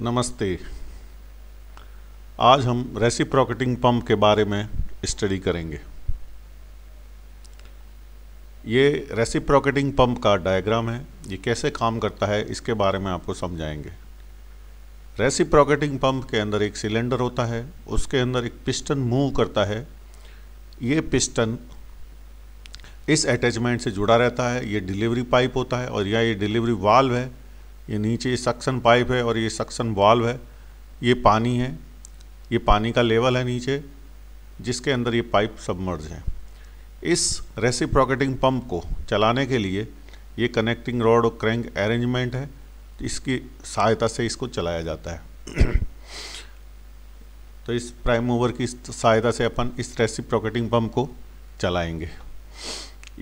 नमस्ते आज हम रेसिप्रोकेटिंग पंप के बारे में स्टडी करेंगे ये रेसिप्रोकेटिंग पंप का डायग्राम है ये कैसे काम करता है इसके बारे में आपको समझाएंगे रेसिप्रोकेटिंग पंप के अंदर एक सिलेंडर होता है उसके अंदर एक पिस्टन मूव करता है ये पिस्टन इस अटैचमेंट से जुड़ा रहता है ये डिलीवरी पाइप होता है और यह ये डिलीवरी वाल्व है ये नीचे सक्शन पाइप है और ये सक्शन वाल्व है ये पानी है ये पानी का लेवल है नीचे जिसके अंदर ये पाइप सबमर्ज है इस रेसिप्रोकेटिंग पंप को चलाने के लिए ये कनेक्टिंग रॉड और क्रैंक अरेंजमेंट है इसकी सहायता से इसको चलाया जाता है तो इस प्राइम ओवर की सहायता से अपन इस रेसिप्रोकेटिंग पंप को चलाएंगे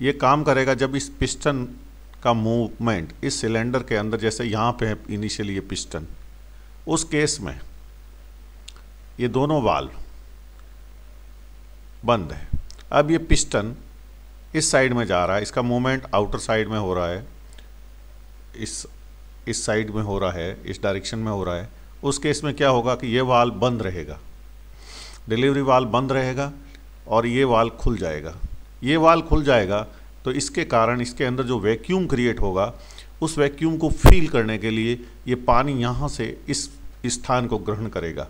ये काम करेगा जब इस पिस्टन का मूवमेंट इस सिलेंडर के अंदर जैसे यहाँ पे है इनिशियली ये पिस्टन उस केस में ये दोनों वाल बंद है अब ये पिस्टन इस साइड में जा रहा है इसका मूवमेंट आउटर साइड में हो रहा है इस इस साइड में हो रहा है इस डायरेक्शन में हो रहा है उस केस में क्या होगा कि ये वाल बंद रहेगा डिलीवरी वाल बंद रहेगा और ये वाल खुल जाएगा ये वाल खुल जाएगा तो इसके कारण इसके अंदर जो वैक्यूम क्रिएट होगा उस वैक्यूम को फील करने के लिए ये पानी यहाँ से इस स्थान को ग्रहण करेगा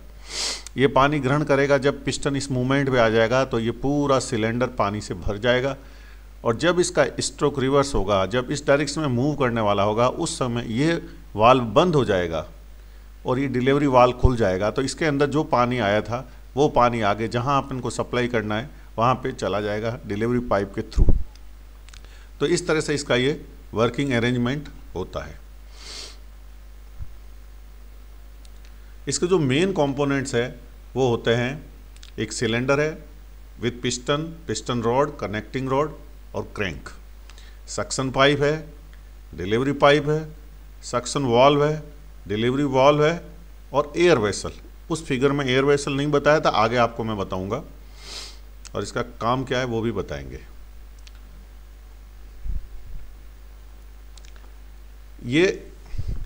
ये पानी ग्रहण करेगा जब पिस्टन इस मूवमेंट पे आ जाएगा तो ये पूरा सिलेंडर पानी से भर जाएगा और जब इसका स्ट्रोक रिवर्स होगा जब इस डायरेक्शन में मूव करने वाला होगा उस समय ये वाल्व बंद हो जाएगा और ये डिलीवरी वाल्व खुल जाएगा तो इसके अंदर जो पानी आया था वो पानी आगे जहाँ अपन को सप्लाई करना है वहाँ पर चला जाएगा डिलीवरी पाइप के थ्रू तो इस तरह से इसका ये वर्किंग अरेंजमेंट होता है इसके जो मेन कंपोनेंट्स है वो होते हैं एक सिलेंडर है with piston piston rod connecting rod और क्रैंक सक्शन पाइप है डिलीवरी पाइप है सक्शन वॉल्व है डिलीवरी वॉल्व है और एयर वेसल उस फिगर में एयर वेसल नहीं बताया था आगे आपको मैं बताऊंगा और इसका काम क्या है वो भी बताएंगे ये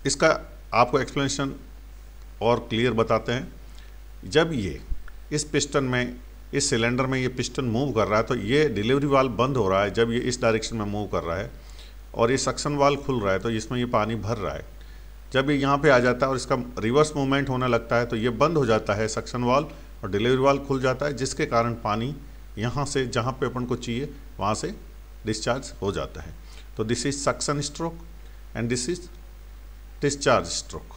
इसका आपको एक्सप्लेनेशन और क्लियर बताते हैं जब ये इस पिस्टन में इस सिलेंडर में ये पिस्टन मूव कर रहा है तो ये डिलीवरी वाल बंद हो रहा है जब ये इस डायरेक्शन में मूव कर रहा है और ये सक्शन वाल खुल रहा है तो इसमें ये पानी भर रहा है जब ये यहाँ पे आ जाता है और इसका रिवर्स मूवमेंट होने लगता है तो ये बंद हो जाता है सक्शन वाल और डिलीवरी वाल खुल जाता है जिसके कारण पानी यहाँ से जहाँ पे अपन को चाहिए वहाँ से डिस्चार्ज हो जाता है तो this is suction stroke and this is discharge stroke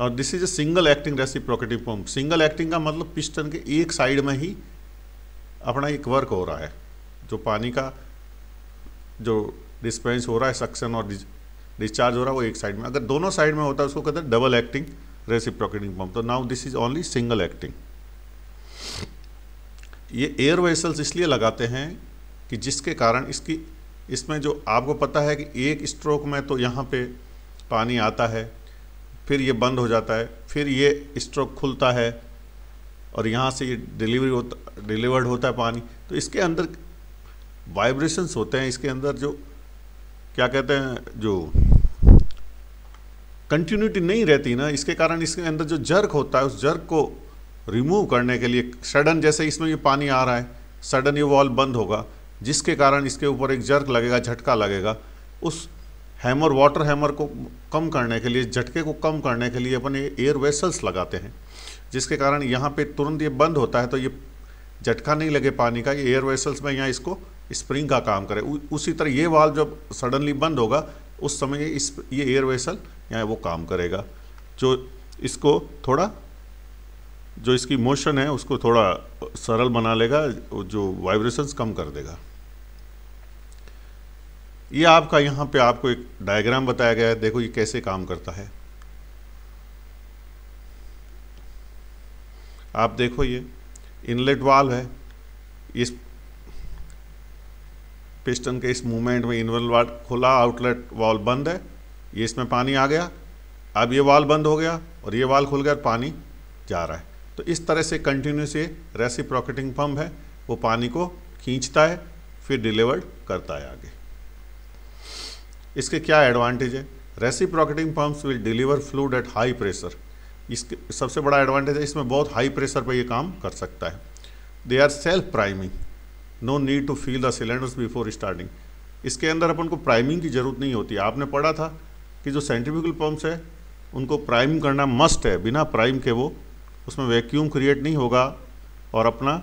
और this is a single acting reciprocating pump single acting का मतलब पिस्टन के एक साइड में ही अपना एक वर्क हो रहा है जो पानी का जो डिस्पेंस हो रहा है सक्शन और डिस्चार्ज हो रहा है वो एक साइड में अगर दोनों साइड में होता है उसको कहते हैं डबल एक्टिंग रेसिप्रोकेटिंग पंप तो now this is only single acting ये एयर वेसल्स इसलिए लगाते हैं कि जिसके कारण इसकी इसमें जो आपको पता है कि एक स्ट्रोक में तो यहाँ पे पानी आता है फिर ये बंद हो जाता है फिर ये स्ट्रोक खुलता है और यहाँ से ये डिलीवरी होता डिलीवर्ड होता है पानी तो इसके अंदर वाइब्रेशंस होते हैं इसके अंदर जो क्या कहते हैं जो कंटिन्यूटी नहीं रहती ना इसके कारण इसके अंदर जो जर्क होता है उस जर्क को रिमूव करने के लिए सडन जैसे इसमें ये पानी आ रहा है सडन ये वॉल बंद होगा जिसके कारण इसके ऊपर एक जर्क लगेगा झटका लगेगा उस हैमर वाटर हैमर को कम करने के लिए झटके को कम करने के लिए अपन एयर वेसल्स लगाते हैं जिसके कारण यहाँ पे तुरंत ये बंद होता है तो ये झटका नहीं लगे पानी का ये एयर वेसल्स में यहाँ इसको स्प्रिंग का काम करे उसी तरह ये वाल जब सडनली बंद होगा उस समय इस ये एयर वेसल यहाँ वो काम करेगा जो इसको थोड़ा जो इसकी मोशन है उसको थोड़ा सरल बना लेगा जो वाइब्रेशंस कम कर देगा ये आपका यहाँ पे आपको एक डायग्राम बताया गया है देखो ये कैसे काम करता है आप देखो ये इनलेट वाल है इस पिस्टन के इस मूवमेंट में इनवल वाल खुला आउटलेट वाल बंद है ये इसमें पानी आ गया अब ये वाल बंद हो गया और ये वाल खुल गया पानी जा रहा है तो इस तरह से कंटिन्यूस ये रेसिप्रोकेटिंग पंप है वो पानी को खींचता है फिर डिलीवर्ड करता है आगे इसके क्या एडवांटेज है reciprocating pumps will deliver fluid at high pressure इसके सबसे बड़ा एडवांटेज है इसमें बहुत हाई प्रेशर पर ये काम कर सकता है they are self priming no need to fill the cylinders before starting इसके अंदर अपन को प्राइमिंग की ज़रूरत नहीं होती आपने पढ़ा था कि जो साइंटिफिकल पम्प्स है उनको प्राइम करना मस्ट है बिना प्राइम के वो उसमें वैक्यूम क्रिएट नहीं होगा और अपना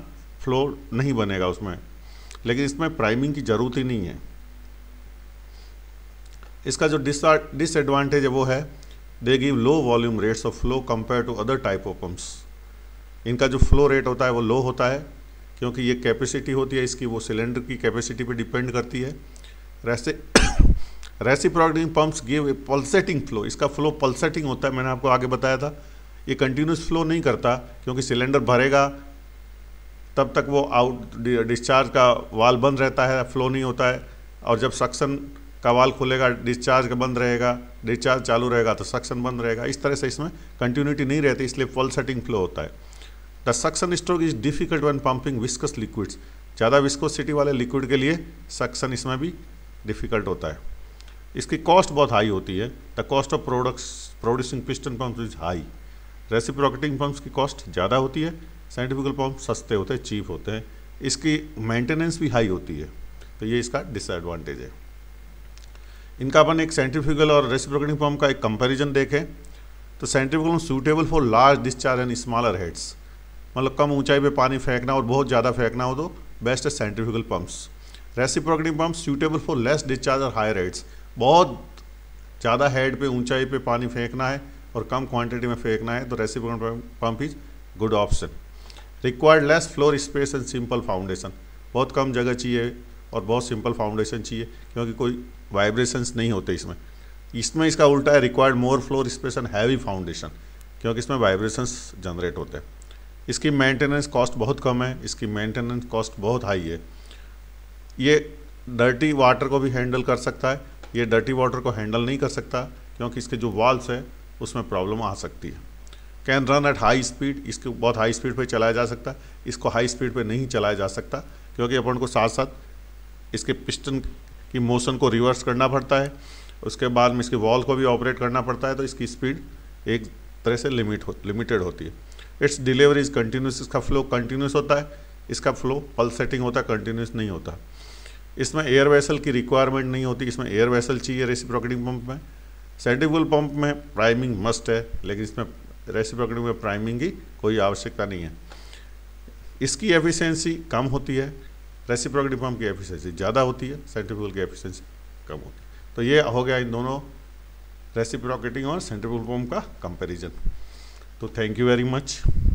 फ्लो नहीं बनेगा उसमें लेकिन इसमें प्राइमिंग की ज़रूरत ही नहीं है इसका जो डिसएडवांटेज है वो है they give low volume rates of flow compare to other type of pumps इनका जो फ्लो रेट होता है वो लो होता है क्योंकि ये कैपेसिटी होती है इसकी वो सिलेंडर की कैपेसिटी पे डिपेंड करती है reciprocating pumps give a pulsating flow इसका फ्लो पल्सेटिंग होता है मैंने आपको आगे बताया था ये कंटिन्यूस फ्लो नहीं करता क्योंकि सिलेंडर भरेगा तब तक वो आउट डिस्चार्ज का वाल बंद रहता है फ्लो नहीं होता है और जब सक्सन का वाल खुलेगा डिस्चार्ज का बंद रहेगा डिस्चार्ज चालू रहेगा तो सक्शन बंद रहेगा इस तरह से इसमें कंटिन्यूटी नहीं रहती इसलिए फॉल सेटिंग फ्लो होता है the suction stroke is difficult one pumping viscous liquids ज़्यादा विस्कोसिटी वाले लिक्विड के लिए सक्शन इसमें भी डिफिकल्ट होता है इसकी कॉस्ट बहुत हाई होती है the cost of products producing piston pump is high reciprocating pumps की कॉस्ट ज़्यादा होती है साइंटिफिकल पम्प सस्ते होते हैं चीप होते हैं इसकी मेंटेनेंस भी हाई होती है तो ये इसका डिसएडवांटेज है इनका अपन एक साइंटिफिकल और रेसिप्रोकेटिंग पम्प का एक कंपैरिजन देखें तो centrifugal suitable for large discharge and smaller heads मतलब कम ऊंचाई पे पानी फेंकना और बहुत ज़्यादा फेंकना हो तो बेस्ट है centrifugal pumps reciprocating pump suitable for less discharge और हायर हेड्स बहुत ज़्यादा हेड पर ऊँचाई पर पानी फेंकना है और कम क्वान्टिटी में फेंकना है तो reciprocate pump is good option required less floor space and simple foundation बहुत कम जगह चाहिए और बहुत सिंपल फाउंडेशन चाहिए क्योंकि कोई वाइब्रेशंस नहीं होते इसमें इसमें इसका उल्टा है required more floor space and heavy foundation क्योंकि इसमें वाइब्रेशंस जनरेट होते हैं इसकी मेंटेनेंस कॉस्ट बहुत कम है इसकी मेंटेनेंस कॉस्ट बहुत हाई है ये डर्टी वाटर को भी हैंडल कर सकता है ये डर्टी वाटर को हैंडल नहीं कर सकता क्योंकि इसके जो वाल्स है उसमें प्रॉब्लम आ सकती है can run at high speed इसको बहुत हाई स्पीड पे चलाया जा सकता है इसको हाई स्पीड पे नहीं चलाया जा सकता क्योंकि अपन को साथ साथ इसके पिस्टन की मोशन को रिवर्स करना पड़ता है उसके बाद में इसकी वॉल को भी ऑपरेट करना पड़ता है तो इसकी स्पीड एक तरह से लिमिट हो लिमिटेड होती है इट्स डिलीवरी इज कंटिन्यूस इसका फ्लो कंटिन्यूस होता है इसका फ्लो पल्सेटिंग होता है कंटिन्यूस नहीं होता इसमें एयर वेसल की रिक्वायरमेंट नहीं होती इसमें एयर वेसल चाहिए प्रोकटिंग पंप में सेंट्रीफ्यूल पंप में प्राइमिंग मस्ट है लेकिन इसमें रेसिप्रोकेटिंग में प्राइमिंग की कोई आवश्यकता नहीं है इसकी एफिशिएंसी कम होती है रेसिप्रोकेटिंग डिफॉर्म की एफिशिएंसी ज़्यादा होती है सेंट्रीफ्यूगल की एफिशिएंसी कम होती है तो ये हो गया इन दोनों रेसिप्रोकेटिंग और सेंट्रीफ्यूगल फॉर्म का कंपैरिजन तो थैंक यू वेरी मच